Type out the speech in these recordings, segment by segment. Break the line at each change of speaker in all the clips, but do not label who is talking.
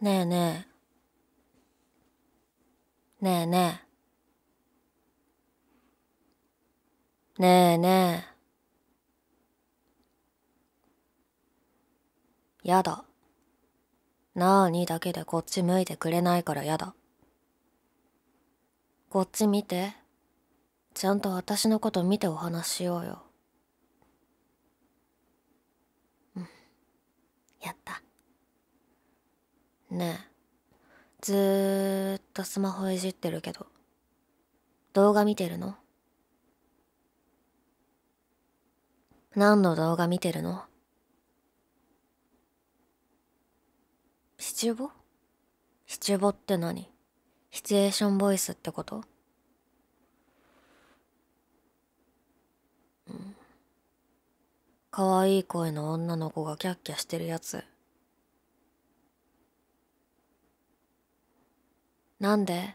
ねえねえ。ねえねえ。ねえねえ。やだ。なあにだけでこっち向いてくれないからやだ。こっち見て。ちゃんと私のこと見てお話しようよ。うん。やった。ねえずーっとスマホいじってるけど動画見てるの何の動画見てるのシチュボシチュボって何シチュエーションボイスってことうん。可愛い声の女の子がキャッキャしてるやつなんで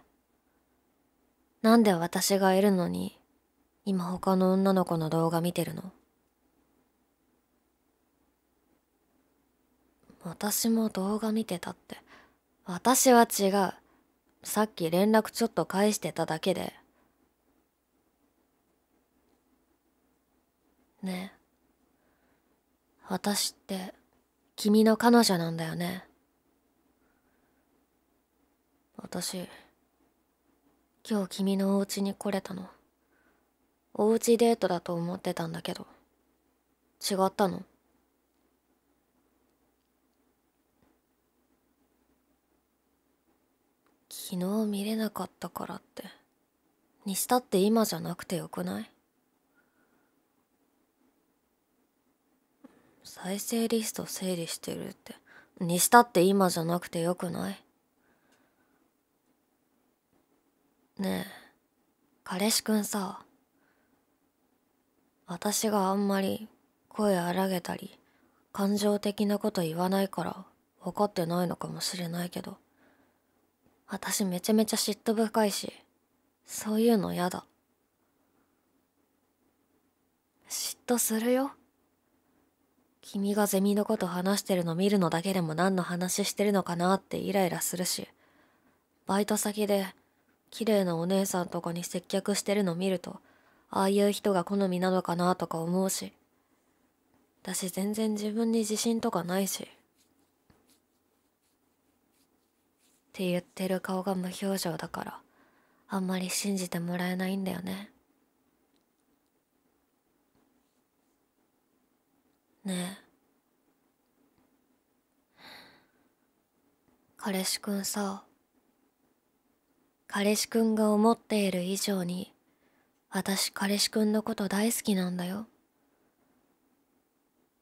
なんで私がいるのに、今他の女の子の動画見てるの私も動画見てたって。私は違う。さっき連絡ちょっと返してただけで。ねえ。私って、君の彼女なんだよね。私今日君のお家に来れたのおうちデートだと思ってたんだけど違ったの昨日見れなかったからってにしたって今じゃなくてよくない再生リスト整理してるってにしたって今じゃなくてよくないねえ彼氏くんさ私があんまり声荒げたり感情的なこと言わないから分かってないのかもしれないけど私めちゃめちゃ嫉妬深いしそういうの嫌だ嫉妬するよ君がゼミのこと話してるの見るのだけでも何の話してるのかなってイライラするしバイト先で綺麗なお姉さんとかに接客してるの見るとああいう人が好みなのかなとか思うし私全然自分に自信とかないしって言ってる顔が無表情だからあんまり信じてもらえないんだよねねえ彼氏くんさ彼氏くんが思っている以上に私彼氏くんのこと大好きなんだよ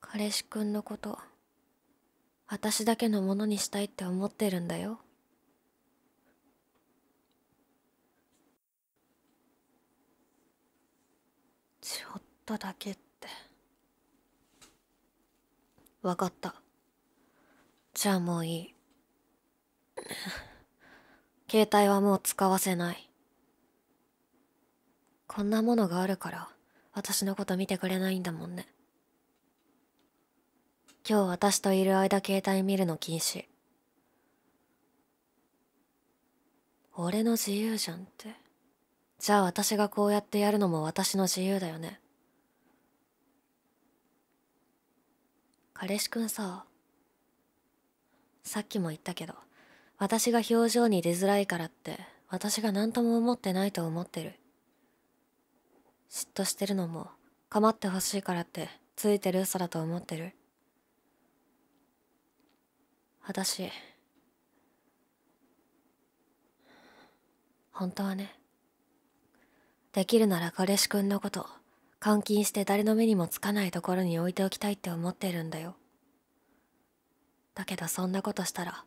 彼氏くんのこと私だけのものにしたいって思ってるんだよちょっとだけって分かったじゃあもういい携帯はもう使わせないこんなものがあるから私のこと見てくれないんだもんね今日私といる間携帯見るの禁止俺の自由じゃんってじゃあ私がこうやってやるのも私の自由だよね彼氏くんささっきも言ったけど私が表情に出づらいからって私が何とも思ってないと思ってる嫉妬してるのも構ってほしいからってついてる嘘だと思ってる私本当はねできるなら彼氏くんのこと監禁して誰の目にもつかないところに置いておきたいって思ってるんだよだけどそんなことしたら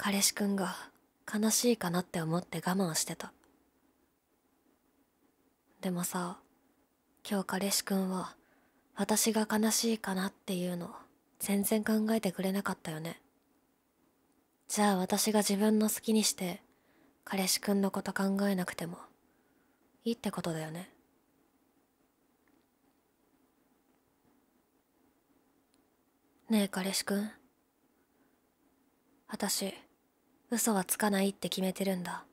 彼氏くんが悲しいかなって思って我慢してたでもさ今日彼氏くんは私が悲しいかなっていうの全然考えてくれなかったよねじゃあ私が自分の好きにして彼氏くんのこと考えなくてもいいってことだよねねえ彼氏くん私嘘はつかないって決めてるんだ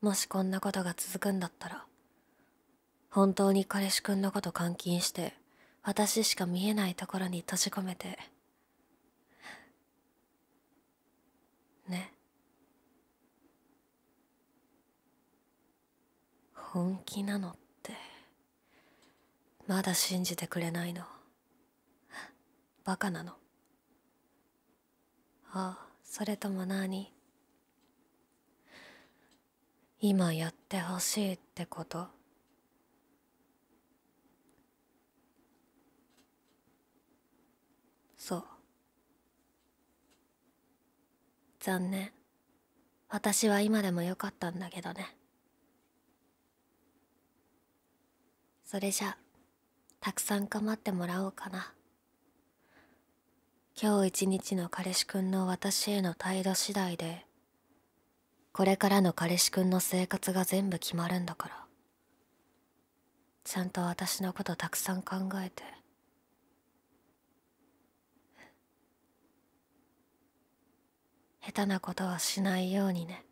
もしこんなことが続くんだったら本当に彼氏くんのこと監禁して私しか見えないところに閉じ込めてね本気なのってまだ信じてくれないのバカなのあそれとも何今やってほしいってことそう残念私は今でもよかったんだけどねそれじゃたくさん構ってもらおうかな今日一日の彼氏くんの私への態度次第でこれからの彼氏くんの生活が全部決まるんだからちゃんと私のことたくさん考えて下手なことはしないようにね